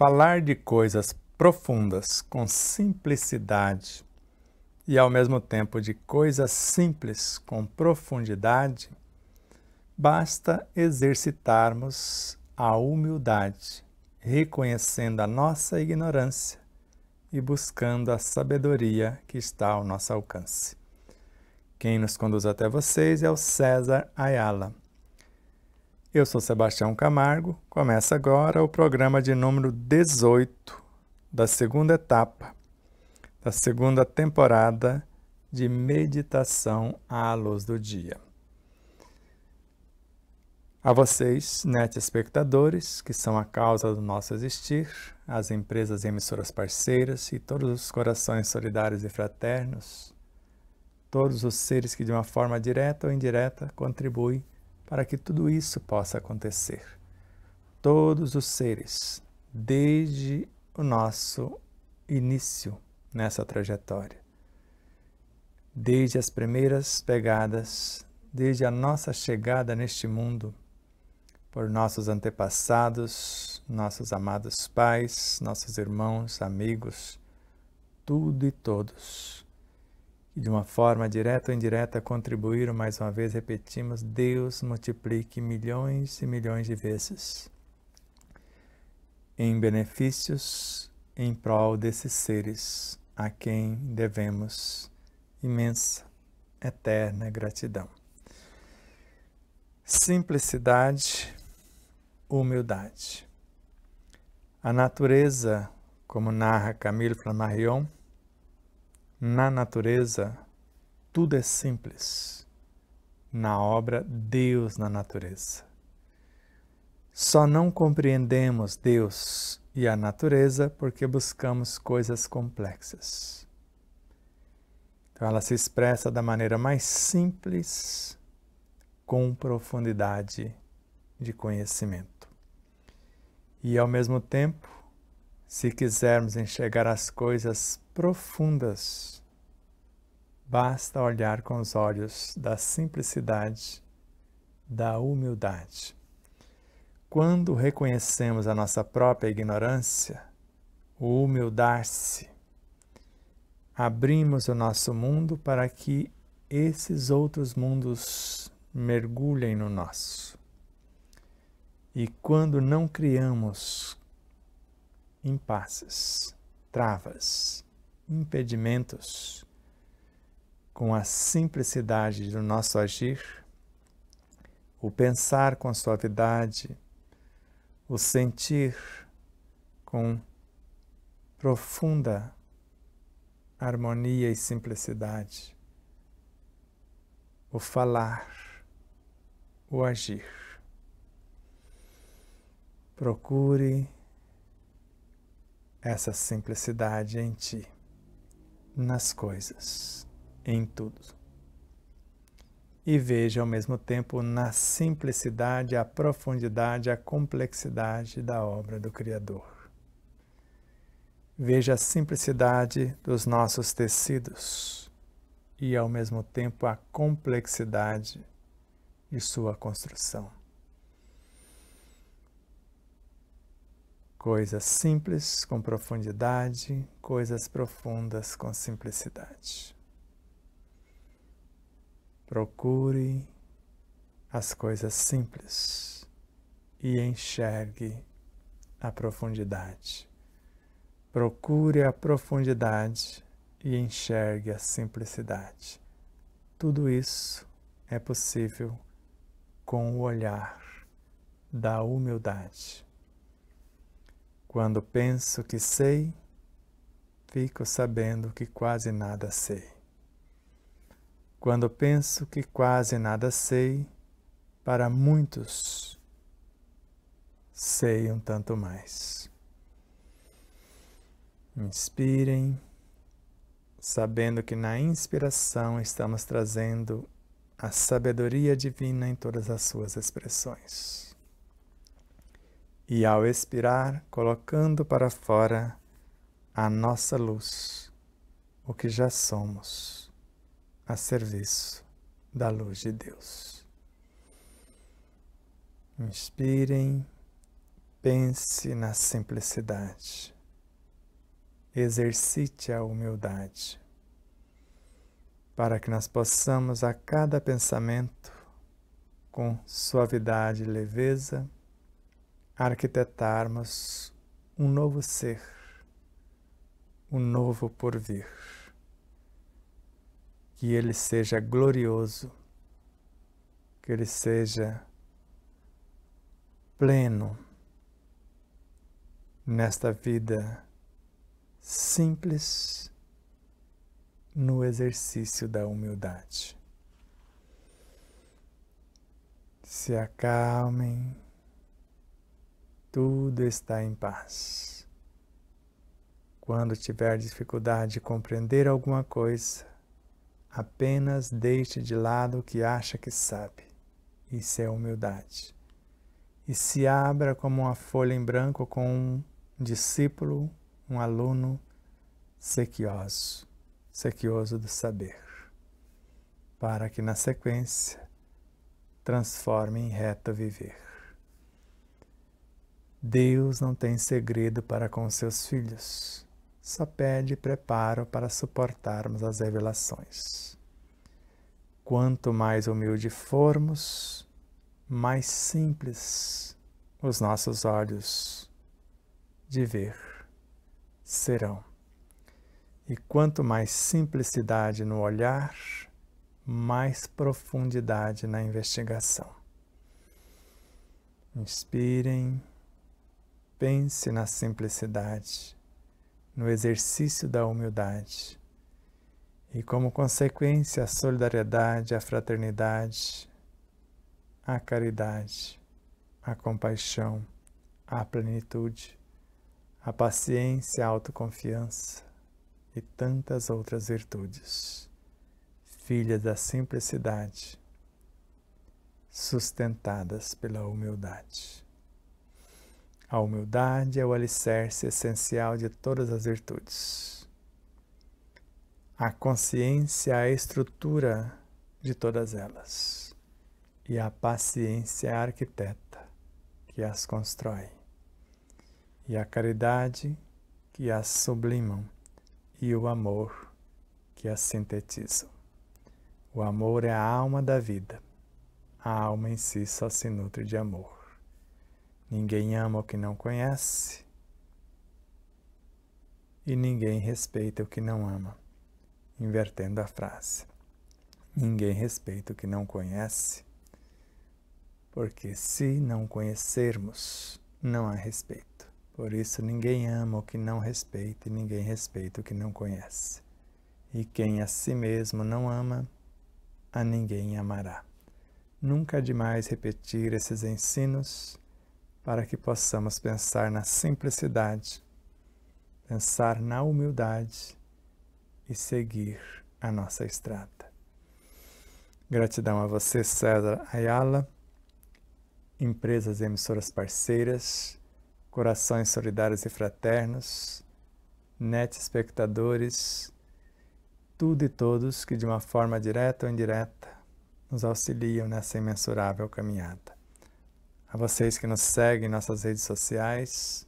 falar de coisas profundas com simplicidade e ao mesmo tempo de coisas simples com profundidade, basta exercitarmos a humildade, reconhecendo a nossa ignorância e buscando a sabedoria que está ao nosso alcance. Quem nos conduz até vocês é o César Ayala. Eu sou Sebastião Camargo. Começa agora o programa de número 18 da segunda etapa da segunda temporada de Meditação à Luz do Dia. A vocês, net espectadores, que são a causa do nosso existir, as empresas e emissoras parceiras e todos os corações solidários e fraternos, todos os seres que de uma forma direta ou indireta contribuem para que tudo isso possa acontecer. Todos os seres, desde o nosso início nessa trajetória, desde as primeiras pegadas, desde a nossa chegada neste mundo, por nossos antepassados, nossos amados pais, nossos irmãos, amigos, tudo e todos de uma forma direta ou indireta contribuíram mais uma vez, repetimos, Deus multiplique milhões e milhões de vezes em benefícios em prol desses seres a quem devemos imensa, eterna gratidão. Simplicidade, humildade. A natureza, como narra Camille Flammarion, na natureza, tudo é simples. Na obra, Deus na natureza. Só não compreendemos Deus e a natureza porque buscamos coisas complexas. Então, ela se expressa da maneira mais simples, com profundidade de conhecimento. E, ao mesmo tempo, se quisermos enxergar as coisas profundas. Basta olhar com os olhos da simplicidade, da humildade. Quando reconhecemos a nossa própria ignorância, o humildar-se, abrimos o nosso mundo para que esses outros mundos mergulhem no nosso. E quando não criamos impasses, travas, impedimentos com a simplicidade do nosso agir, o pensar com suavidade, o sentir com profunda harmonia e simplicidade, o falar, o agir. Procure essa simplicidade em ti nas coisas, em tudo. E veja ao mesmo tempo na simplicidade, a profundidade, a complexidade da obra do Criador. Veja a simplicidade dos nossos tecidos e ao mesmo tempo a complexidade de sua construção. Coisas simples com profundidade, coisas profundas com simplicidade. Procure as coisas simples e enxergue a profundidade. Procure a profundidade e enxergue a simplicidade. Tudo isso é possível com o olhar da humildade. Quando penso que sei, fico sabendo que quase nada sei. Quando penso que quase nada sei, para muitos sei um tanto mais. Inspirem, sabendo que na inspiração estamos trazendo a sabedoria divina em todas as suas expressões e ao expirar, colocando para fora a nossa luz, o que já somos, a serviço da luz de Deus. Inspirem, pense na simplicidade, exercite a humildade, para que nós possamos a cada pensamento, com suavidade e leveza, arquitetarmos um novo ser, um novo porvir. Que ele seja glorioso, que ele seja pleno nesta vida simples no exercício da humildade. Se acalmem tudo está em paz. Quando tiver dificuldade de compreender alguma coisa, apenas deixe de lado o que acha que sabe. Isso é humildade. E se abra como uma folha em branco com um discípulo, um aluno sequioso, sequioso do saber, para que na sequência transforme em reto viver. Deus não tem segredo para com seus filhos, só pede preparo para suportarmos as revelações. Quanto mais humilde formos, mais simples os nossos olhos de ver serão. E quanto mais simplicidade no olhar, mais profundidade na investigação. Inspirem Pense na simplicidade, no exercício da humildade e, como consequência, a solidariedade, a fraternidade, a caridade, a compaixão, a plenitude, a paciência, a autoconfiança e tantas outras virtudes. Filhas da simplicidade, sustentadas pela humildade. A humildade é o alicerce essencial de todas as virtudes. A consciência é a estrutura de todas elas. E a paciência é a arquiteta que as constrói. E a caridade que as sublimam. E o amor que as sintetizam. O amor é a alma da vida. A alma em si só se nutre de amor. Ninguém ama o que não conhece e ninguém respeita o que não ama. Invertendo a frase. Ninguém respeita o que não conhece, porque se não conhecermos, não há respeito. Por isso, ninguém ama o que não respeita e ninguém respeita o que não conhece. E quem a si mesmo não ama, a ninguém amará. Nunca é demais repetir esses ensinos para que possamos pensar na simplicidade, pensar na humildade e seguir a nossa estrada. Gratidão a você, César Ayala, empresas e emissoras parceiras, corações solidários e fraternos, net espectadores, tudo e todos que de uma forma direta ou indireta nos auxiliam nessa imensurável caminhada a vocês que nos seguem em nossas redes sociais,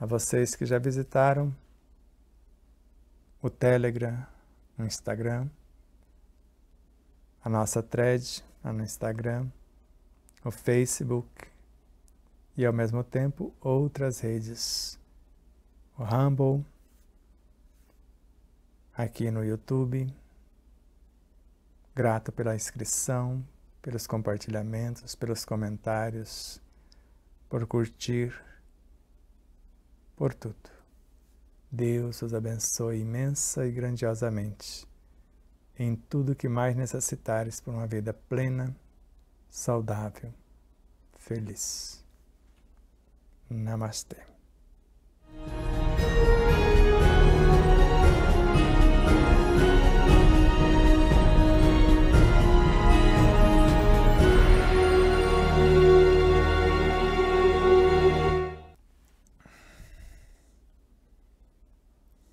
a vocês que já visitaram o Telegram, o Instagram, a nossa thread no Instagram, o Facebook e ao mesmo tempo outras redes, o Humble, aqui no YouTube. Grato pela inscrição, pelos compartilhamentos, pelos comentários, por curtir, por tudo. Deus os abençoe imensa e grandiosamente em tudo que mais necessitares por uma vida plena, saudável, feliz. Namastê.